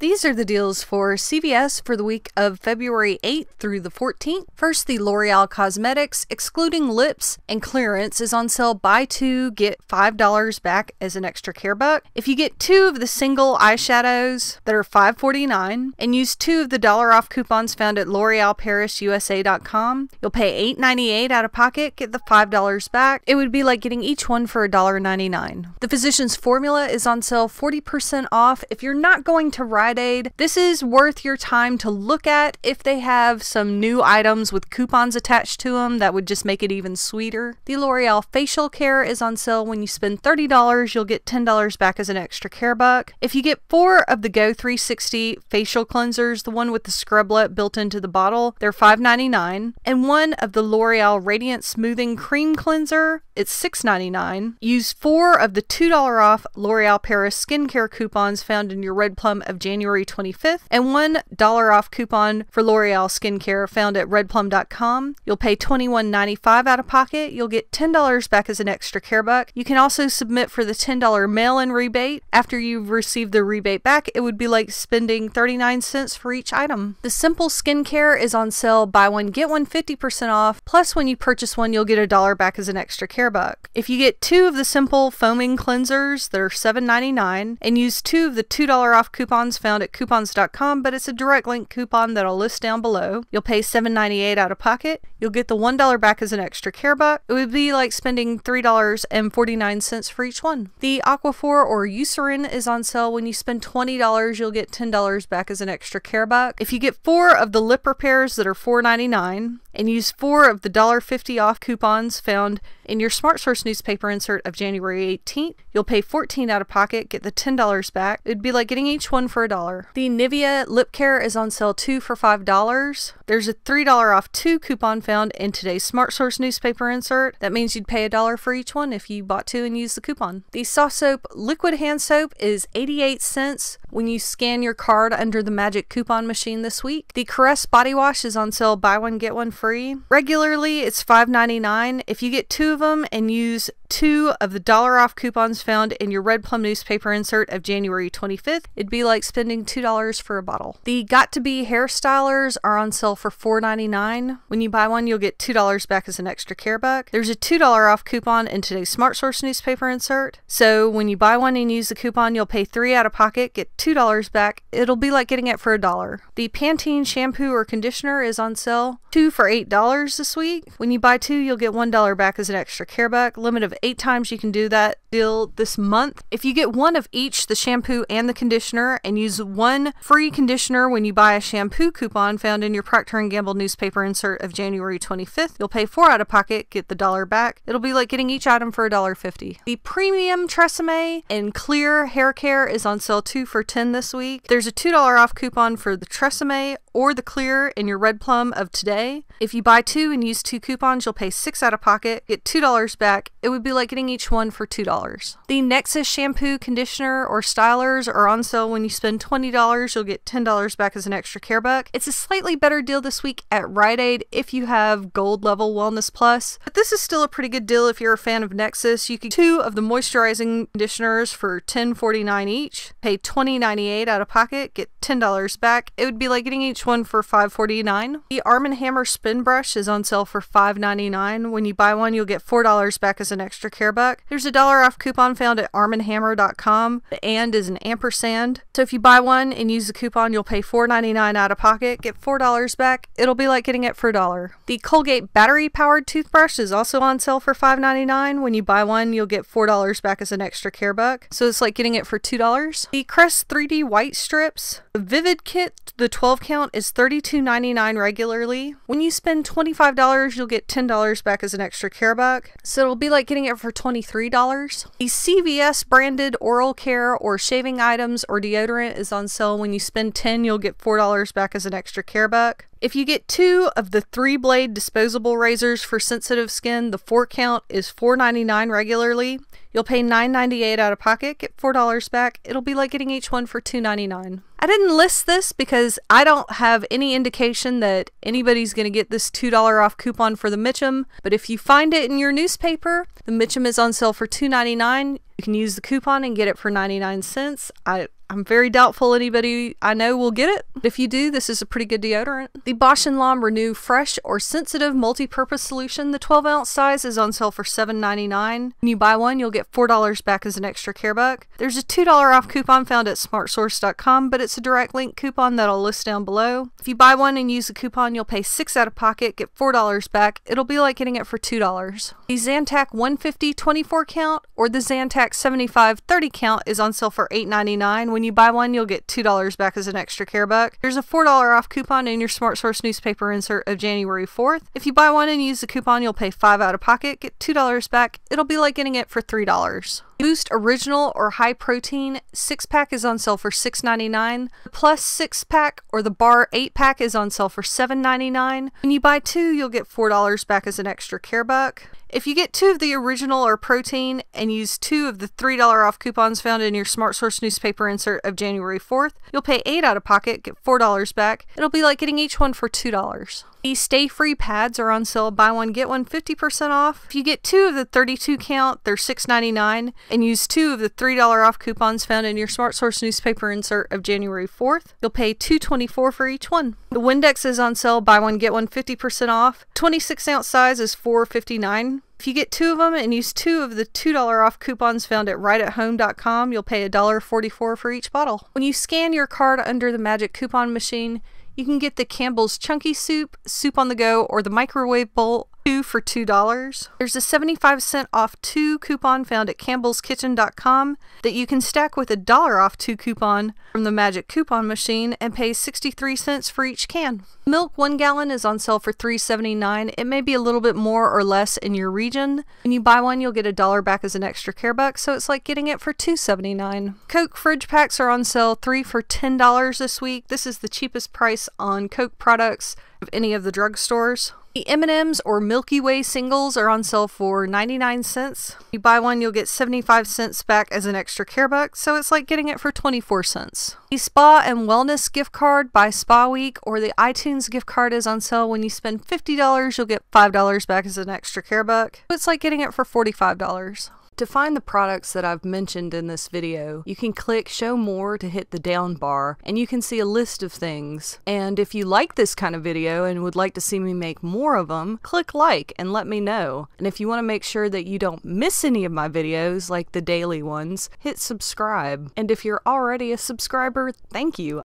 These are the deals for CVS for the week of February 8th through the 14th. First, the L'Oreal Cosmetics, excluding lips and clearance, is on sale buy two, get $5 back as an extra care buck. If you get two of the single eyeshadows that are $5.49 and use two of the dollar off coupons found at l'orealparisusa.com, you'll pay $8.98 out of pocket, get the $5 back. It would be like getting each one for $1.99. The Physician's Formula is on sale 40% off. If you're not going to ride Rite Aid. This is worth your time to look at if they have some new items with coupons attached to them that would just make it even sweeter. The L'Oreal Facial Care is on sale when you spend $30, you'll get $10 back as an extra care buck. If you get four of the Go 360 facial cleansers, the one with the scrublet built into the bottle, they're $5.99, and one of the L'Oreal Radiant Smoothing Cream Cleanser, it's $6.99. Use four of the $2 off L'Oreal Paris skincare coupons found in your Red Plum of January January 25th, and $1 off coupon for L'Oreal skincare found at redplum.com. You'll pay $21.95 out of pocket. You'll get $10 back as an extra care buck. You can also submit for the $10 mail in rebate. After you've received the rebate back, it would be like spending 39 cents for each item. The Simple Skincare is on sale buy one, get one 50% off. Plus, when you purchase one, you'll get a dollar back as an extra care buck. If you get two of the Simple foaming cleansers, they're $7.99, and use two of the $2 off coupons found found at coupons.com, but it's a direct link coupon that I'll list down below. You'll pay $7.98 out of pocket. You'll get the $1 back as an extra care buck. It would be like spending $3.49 for each one. The Aquaphor or Eucerin is on sale. When you spend $20, you'll get $10 back as an extra care buck. If you get four of the lip repairs that are $4.99 and use four of the $1.50 off coupons found in your Smart Source newspaper insert of January 18th, you'll pay 14 dollars out of pocket, get the $10 back. It'd be like getting each one for a dollar the Nivea lip care is on sale two for $5. There's a $3 off two coupon found in today's Smart Source newspaper insert. That means you'd pay a dollar for each one if you bought two and used the coupon. The soft soap liquid hand soap is 88 cents when you scan your card under the magic coupon machine this week. The Caress Body Wash is on sale buy one, get one free. Regularly, it's $5.99. If you get two of them and use two of the dollar off coupons found in your Red Plum newspaper insert of January 25th, it'd be like spending $2 for a bottle. The Got To Be hairstylers are on sale for $4.99. When you buy one, you'll get $2 back as an extra care buck. There's a $2 off coupon in today's Smart Source newspaper insert. So when you buy one and use the coupon, you'll pay three out of pocket, get $2 back. It'll be like getting it for a dollar. The Pantene shampoo or conditioner is on sale, two for $8 this week. When you buy two, you'll get $1 back as an extra care buck. Limit of eight times you can do that deal this month. If you get one of each, the shampoo and the conditioner, and use one free conditioner when you buy a shampoo coupon found in your Procter & Gamble newspaper insert of January 25th, you'll pay four out of pocket, get the dollar back. It'll be like getting each item for $1.50. The premium Tresemme and clear hair care is on sale two for 10 this week. There's a $2 off coupon for the Tresemme or the Clear in your Red Plum of today. If you buy two and use two coupons, you'll pay six out of pocket, get $2 back. It would be like getting each one for $2. The Nexus shampoo, conditioner, or stylers are on sale when you spend $20. You'll get $10 back as an extra care buck. It's a slightly better deal this week at Rite Aid if you have gold level Wellness Plus, but this is still a pretty good deal if you're a fan of Nexus. You could two of the moisturizing conditioners for $10.49 each, pay 20 dollars 98 out of pocket, get $10 back. It would be like getting each one for $5.49. The Arm & Hammer Spin Brush is on sale for $5.99. When you buy one, you'll get $4 back as an extra care buck. There's a dollar off coupon found at armandhammer.com. The and is an ampersand. So if you buy one and use the coupon, you'll pay $4.99 out of pocket, get $4 back. It'll be like getting it for a dollar. The Colgate battery powered toothbrush is also on sale for $5.99. When you buy one, you'll get $4 back as an extra care buck. So it's like getting it for $2. The Crest 3D white strips. The Vivid Kit, the 12 count, is $32.99 regularly. When you spend $25, you'll get $10 back as an extra care buck. So it'll be like getting it for $23. The CVS branded oral care or shaving items or deodorant is on sale. When you spend 10, dollars you'll get $4 back as an extra care buck. If you get two of the three blade disposable razors for sensitive skin, the four count is $4.99 regularly. You'll pay $9.98 out of pocket, get $4 back. It'll be like getting each one for $2.99. I didn't list this because I don't have any indication that anybody's going to get this $2 off coupon for the Mitchum, but if you find it in your newspaper, the Mitchum is on sale for $2.99. You can use the coupon and get it for 99 cents. I I'm very doubtful anybody I know will get it. If you do, this is a pretty good deodorant. The Bosch and Lomb Renew Fresh or Sensitive Multi-Purpose Solution. The 12 ounce size is on sale for $7.99. When you buy one, you'll get $4 back as an extra care buck. There's a $2 off coupon found at smartsource.com, but it's a direct link coupon that I'll list down below. If you buy one and use the coupon, you'll pay 6 out of pocket, get $4 back. It'll be like getting it for $2. The Zantac 150 24 count or the Zantac 75 30 count is on sale for $8.99 when when you buy one, you'll get $2 back as an extra care buck. There's a $4 off coupon in your Smart Source newspaper insert of January 4th. If you buy one and use the coupon, you'll pay 5 out of pocket, get $2 back. It'll be like getting it for $3. Boost Original or High Protein 6 pack is on sale for $6.99. The Plus 6 pack or the Bar 8 pack is on sale for $7.99. When you buy two, you'll get $4 back as an extra care buck. If you get two of the original or protein and use two of the $3 off coupons found in your Smart Source newspaper insert of January 4th, you'll pay 8 out of pocket, get $4 back. It'll be like getting each one for $2. The Stay Free pads are on sale, buy one, get one 50% off. If you get two of the 32 count, they're $6.99 and use two of the $3 off coupons found in your Smart Source newspaper insert of January 4th. You'll pay $2.24 for each one. The Windex is on sale, buy one, get one 50% off. 26 ounce size is $4.59. If you get two of them and use two of the $2 off coupons found at rightathome.com, you'll pay $1.44 for each bottle. When you scan your card under the magic coupon machine, you can get the Campbell's Chunky Soup, Soup on the Go, or the Microwave Bowl two for $2. There's a 75 cent off two coupon found at campbellskitchen.com that you can stack with a dollar off two coupon from the Magic Coupon Machine and pay 63 cents for each can. Milk 1 gallon is on sale for $3.79. It may be a little bit more or less in your region. When you buy one, you'll get a dollar back as an extra care buck, so it's like getting it for $2.79. Coke fridge packs are on sale 3 for $10 this week. This is the cheapest price on Coke products of any of the drugstores. The M&Ms or Milky Way singles are on sale for 99 cents. If you buy one, you'll get 75 cents back as an extra care buck, so it's like getting it for 24 cents. The Spa and Wellness gift card by Spa Week or the iTunes gift card is on sale. When you spend $50, you'll get $5 back as an extra care buck. It's like getting it for $45. To find the products that I've mentioned in this video, you can click show more to hit the down bar and you can see a list of things. And if you like this kind of video and would like to see me make more of them, click like and let me know. And if you want to make sure that you don't miss any of my videos, like the daily ones, hit subscribe. And if you're already a subscriber, thank you.